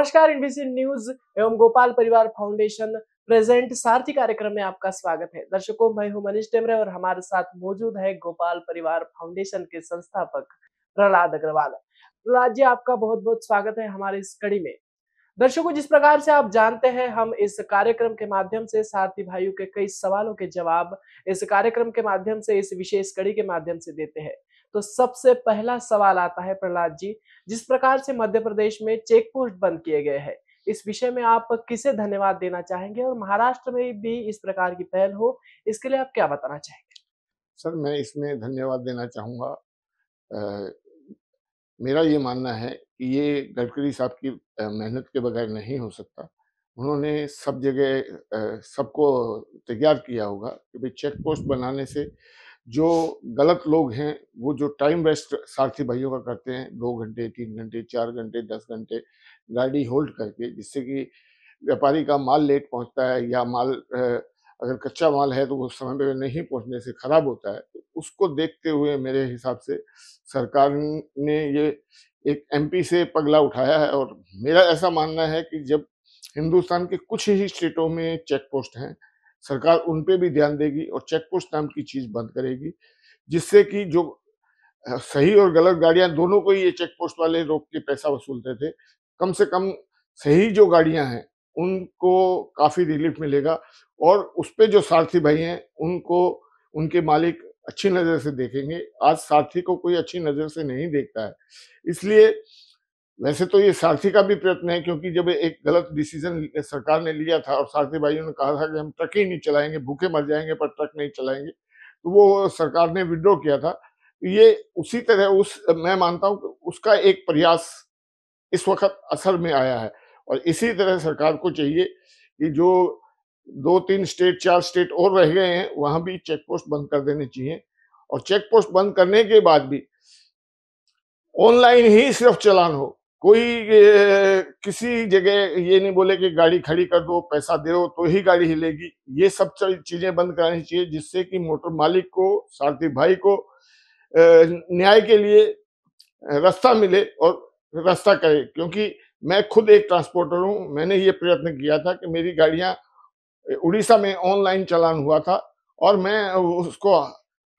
नमस्कार NBC news एवं गोपाल परिवार फाउंडेशन प्रेजेंट सारथी कार्यक्रम में आपका स्वागत है दर्शकों मैं हूं मनीष टेमरे और हमारे साथ मौजूद है गोपाल परिवार फाउंडेशन के संस्थापक प्रहलाद अग्रवाल प्रहलाद जी आपका बहुत बहुत स्वागत है हमारे इस कड़ी में दर्शकों जिस प्रकार से आप जानते हैं हम इस कार्यक्रम के माध्यम से सारथी भाइयों के कई सवालों के जवाब इस कार्यक्रम के माध्यम से इस विशेष कड़ी के माध्यम से देते हैं तो सबसे पहला सवाल आता है प्रहलाद जी जिस प्रकार से मध्य प्रदेश में चेक पोस्ट बंद किए गए हैं इस विषय में आप किसे धन्यवाद देना चाहेंगे और महाराष्ट्र में भी इस प्रकार की पहल हो इसके लिए आप क्या बताना चाहेंगे सर मैं इसमें धन्यवाद देना चाहूंगा आ, मेरा ये मानना है कि ये गडकरी साहब की मेहनत के बगैर नहीं हो सकता उन्होंने सब जगह सबको तैयार किया होगा कि भाई चेक पोस्ट बनाने से जो गलत लोग हैं वो जो टाइम वेस्ट सारथी भाइयों का करते हैं दो घंटे तीन घंटे चार घंटे दस घंटे गाड़ी होल्ड करके जिससे कि व्यापारी का माल लेट पहुंचता है या माल अगर कच्चा माल है तो वो समय पर नहीं पहुंचने से खराब होता है तो उसको देखते हुए मेरे हिसाब से सरकार ने ये एक एमपी से पगला उठाया है और मेरा ऐसा मानना है कि जब हिंदुस्तान के कुछ ही स्टेटों में चेक पोस्ट हैं सरकार उन पे भी ध्यान देगी और चेक पोस्ट नाम की चीज बंद करेगी जिससे कि जो सही और गलत गाड़ियां दोनों को ही ये चेक पोस्ट वाले रोक के पैसा वसूलते थे कम से कम सही जो गाड़ियां हैं उनको काफ़ी रिलीफ मिलेगा और उस पर जो सारथी भाई हैं उनको उनके मालिक अच्छी नज़र से देखेंगे आज सारथी को कोई अच्छी नज़र से नहीं देखता है इसलिए वैसे तो ये सारथी का भी प्रयत्न है क्योंकि जब एक गलत डिसीजन सरकार ने लिया था और सारथी भाइयों ने कहा था कि हम ट्रक ही नहीं चलाएंगे भूखे मर जाएंगे पर ट्रक नहीं चलाएंगे तो वो सरकार ने विड्रॉ किया था ये उसी तरह उस मैं मानता हूँ उसका एक प्रयास इस वक्त असर में आया है और इसी तरह सरकार को चाहिए कि जो दो तीन स्टेट चार स्टेट और रह गए हैं वहां भी चेक पोस्ट बंद कर देने चाहिए और चेक पोस्ट बंद करने के बाद भी ऑनलाइन ही सिर्फ चलान हो कोई किसी जगह ये नहीं बोले कि गाड़ी खड़ी कर दो पैसा दो तो ही गाड़ी हिलेगी ये सब चीजें बंद करानी चाहिए जिससे कि मोटर मालिक को सारथी भाई को न्याय के लिए रास्ता मिले और रास्ता करे क्योंकि मैं खुद एक ट्रांसपोर्टर हूं मैंने ये प्रयत्न किया था कि मेरी गाड़ियां उड़ीसा में ऑनलाइन चलान हुआ था और मैं उसको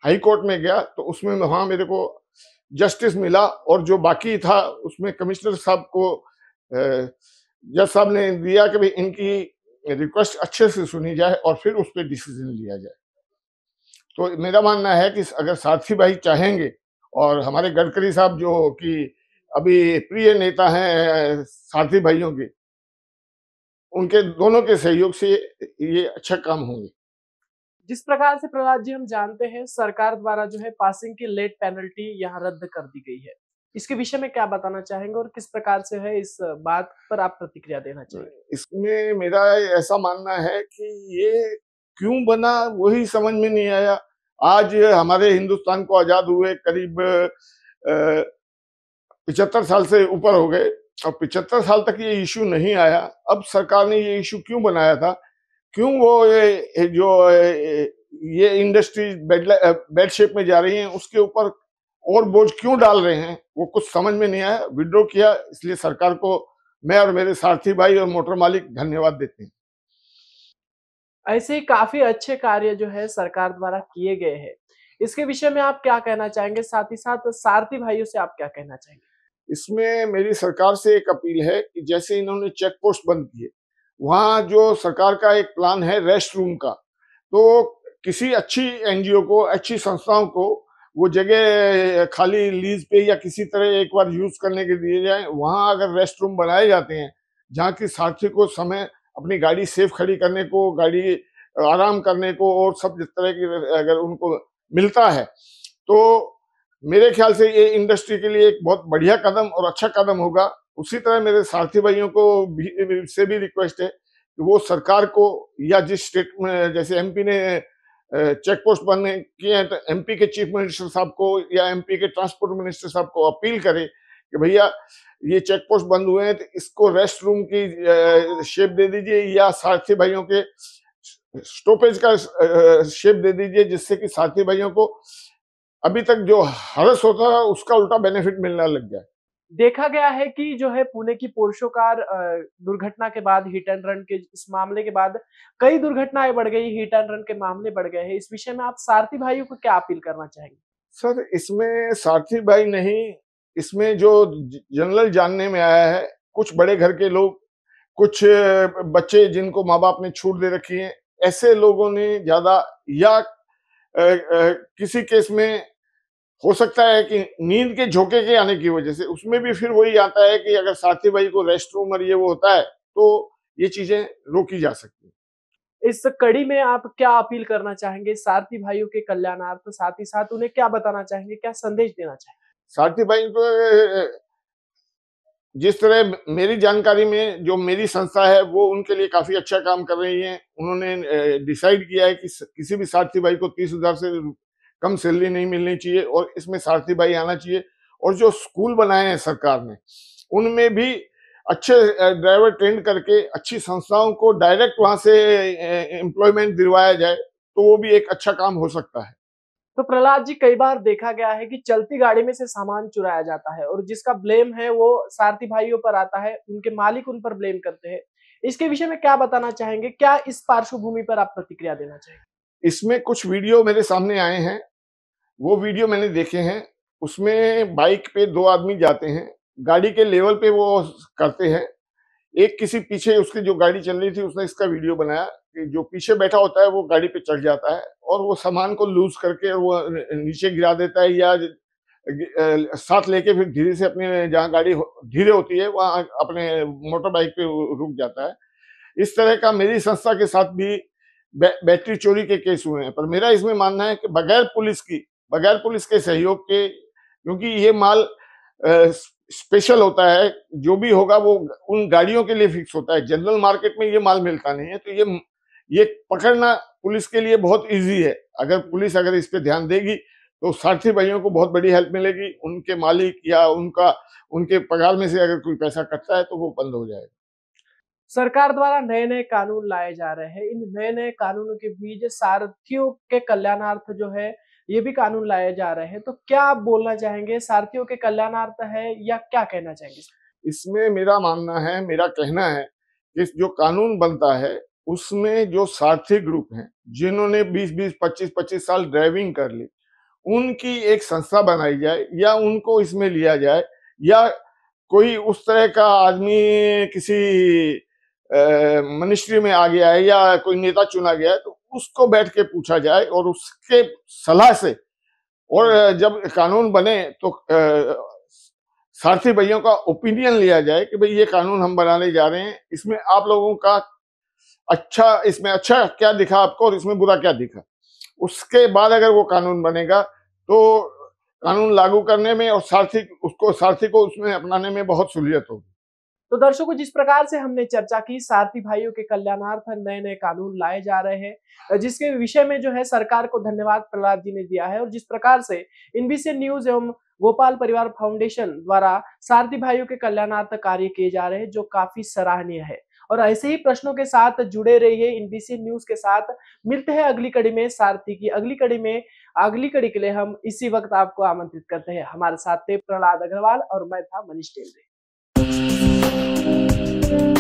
हाईकोर्ट में गया तो उसमें वहां मेरे को जस्टिस मिला और जो बाकी था उसमें कमिश्नर साहब को जज साहब ने दिया कि भाई इनकी रिक्वेस्ट अच्छे से सुनी जाए और फिर उस पर डिसीजन लिया जाए तो मेरा मानना है कि अगर साथी भाई चाहेंगे और हमारे गडकरी साहब जो कि अभी प्रिय नेता हैं साथी भाइयों के उनके दोनों के सहयोग से ये अच्छा काम होंगे जिस प्रकार से प्रहलाद जी हम जानते हैं सरकार द्वारा जो है पासिंग की लेट पेनल्टी यहाँ रद्द कर दी गई है इसके विषय में क्या बताना चाहेंगे और किस प्रकार से है इस बात पर आप प्रतिक्रिया देना चाहेंगे इसमें मेरा ऐसा मानना है कि ये क्यों बना वही समझ में नहीं आया आज हमारे हिंदुस्तान को आजाद हुए करीब पिछहत्तर साल से ऊपर हो गए और पिछहत्तर साल तक ये इश्यू नहीं आया अब सरकार ने ये इश्यू क्यों बनाया था क्यों वो ये जो ये इंडस्ट्री बेड बेड शेप में जा रही है उसके ऊपर और बोझ क्यों डाल रहे हैं वो कुछ समझ में नहीं आया विड्रॉ किया इसलिए सरकार को मैं और मेरे सारथी भाई और मोटर मालिक धन्यवाद देते हैं ऐसे ही काफी अच्छे कार्य जो है सरकार द्वारा किए गए हैं इसके विषय में आप क्या कहना चाहेंगे साथ ही साथ सारथी भाइयों से आप क्या कहना चाहेंगे इसमें मेरी सरकार से एक अपील है कि जैसे इन्होंने चेक पोस्ट बंद किए वहाँ जो सरकार का एक प्लान है रेस्ट रूम का तो किसी अच्छी एनजीओ को अच्छी संस्थाओं को वो जगह खाली लीज पे या किसी तरह एक बार यूज करने के दिए जाए वहाँ अगर रेस्ट रूम बनाए जाते हैं जहाँ की साथी को समय अपनी गाड़ी सेफ खड़ी करने को गाड़ी आराम करने को और सब जिस तरह की अगर उनको मिलता है तो मेरे ख्याल से ये इंडस्ट्री के लिए एक बहुत बढ़िया कदम और अच्छा कदम होगा उसी तरह मेरे साथी भाइयों को भी से भी रिक्वेस्ट है कि वो सरकार को या जिस स्टेट में जैसे एमपी ने चेक पोस्ट बंद किए हैं तो एमपी के चीफ मिनिस्टर साहब को या एमपी के ट्रांसपोर्ट मिनिस्टर साहब को अपील करें कि भैया ये चेक पोस्ट बंद हुए हैं तो इसको रेस्ट रूम की शेप दे दीजिए या साथी भाइयों के स्टॉपेज का शेप दे दीजिए जिससे कि साथी भाइयों को अभी तक जो हरस होता था उसका उल्टा बेनिफिट मिलना लग जाए देखा गया है कि जो है पुणे की पोर्शो कार दुर्घटना के बाद हिट एंड रन के इस मामले के बाद कई दुर्घटनाएं बढ़ गई हिट एंड रन के मामले बढ़ गए हैं इस विषय में आप सारथी भाइयों को क्या अपील करना चाहेंगे सर इसमें सारथी भाई नहीं इसमें जो जनरल जानने में आया है कुछ बड़े घर के लोग कुछ बच्चे जिनको माँ बाप ने छूट दे रखी है ऐसे लोगों ने ज्यादा या किसी केस में हो सकता है कि नींद के झोंके के आने की वजह से उसमें भी फिर वही आता है कि अगर साथी भाई को रेस्ट रूम और ये वो होता है तो ये चीजें रोकी जा सकती है इस कड़ी में आप क्या अपील करना चाहेंगे सारथी भाइयों के कल्याणार्थ साथ ही साथ उन्हें क्या बताना चाहेंगे क्या संदेश देना चाहेंगे सारथी भाई को जिस तरह मेरी जानकारी में जो मेरी संस्था है वो उनके लिए काफी अच्छा काम कर रही है उन्होंने डिसाइड किया है कि किसी भी सारथी भाई को तीस हजार से कम सैलरी नहीं मिलनी चाहिए और इसमें सारथी भाई आना चाहिए और जो स्कूल बनाए हैं सरकार ने उनमें भी अच्छे ड्राइवर ट्रेंड करके अच्छी संस्थाओं को डायरेक्ट वहां से एम्प्लॉयमेंट दिलवाया जाए तो वो भी एक अच्छा काम हो सकता है तो प्रहलाद जी कई बार देखा गया है कि चलती गाड़ी में से सामान चुराया जाता है और जिसका ब्लेम है वो सारथी भाइयों पर आता है उनके मालिक उन पर ब्लेम करते हैं इसके विषय में क्या बताना चाहेंगे क्या इस पार्श्वभूमि पर आप प्रतिक्रिया देना चाहेंगे इसमें कुछ वीडियो मेरे सामने आए हैं वो वीडियो मैंने देखे हैं उसमें बाइक पे दो आदमी जाते हैं गाड़ी के लेवल पे वो करते हैं एक किसी पीछे उसकी जो गाड़ी चल रही थी उसने इसका वीडियो बनाया कि जो पीछे बैठा होता है वो गाड़ी पे चढ़ जाता है और वो सामान को लूज करके वो नीचे गिरा देता है या साथ लेके फिर धीरे से अपने जहाँ गाड़ी धीरे होती है वहाँ अपने मोटर बाइक पे रुक जाता है इस तरह का मेरी संस्था के साथ भी बैटरी चोरी के केस हुए हैं पर मेरा इसमें मानना है कि बगैर पुलिस की बगैर पुलिस के सहयोग के क्योंकि ये माल स्पेशल होता है जो भी होगा वो उन गाड़ियों के लिए फिक्स होता है जनरल मार्केट में ये माल मिलता नहीं है तो ये ये पकड़ना पुलिस के लिए बहुत इजी है अगर पुलिस अगर इस पर ध्यान देगी तो सारथी भाइयों को बहुत बड़ी हेल्प मिलेगी उनके मालिक या उनका उनके पगार में से अगर कोई पैसा कटता है तो वो बंद हो जाएगा सरकार द्वारा नए नए कानून लाए जा रहे हैं इन नए नए कानूनों के बीच सारथियों के कल्याणार्थ जो है ये भी कानून लाए जा रहे हैं तो क्या आप बोलना चाहेंगे सारथियों के कल्याणार्थ है या क्या कहना चाहेंगे इसमें मेरा मानना है मेरा कहना है कि जो कानून बनता है उसमें जो सारथी ग्रुप हैं जिन्होंने 20 20 25 25 साल ड्राइविंग कर ली उनकी एक संस्था बनाई जाए या उनको इसमें लिया जाए या कोई उस तरह का आदमी किसी मिनिस्ट्री में आ गया है या कोई नेता चुना गया है तो उसको बैठ के पूछा जाए और उसके सलाह से और हम्म। जब कानून बने तो सारथी भाइयों का ओपिनियन लिया जाए कि भाई ये कानून हम बनाने जा रहे हैं इसमें आप लोगों का अच्छा इसमें अच्छा क्या दिखा आपको और इसमें बुरा क्या दिखा उसके बाद अगर वो कानून बनेगा तो कानून लागू करने में और सारथी उसको सारथी को उसमें अपनाने में बहुत सहूलियत होगी तो दर्शकों जिस प्रकार से हमने चर्चा की सारथी भाइयों के कल्याणार्थ नए नए कानून लाए जा रहे हैं जिसके विषय में जो है सरकार को धन्यवाद प्रहलाद जी ने दिया है और जिस प्रकार से इनबीसी न्यूज एवं गोपाल परिवार फाउंडेशन द्वारा सारथी भाइयों के कल्याणार्थ कार्य किए जा रहे हैं जो काफी सराहनीय है और ऐसे ही प्रश्नों के साथ जुड़े रहिए इनबीसी न्यूज के साथ मिलते हैं अगली कड़ी में सारथी की अगली कड़ी में अगली कड़ी के लिए हम इसी वक्त आपको आमंत्रित करते हैं हमारे साथ थे प्रहलाद अग्रवाल और मैं था मनीष टेलरे you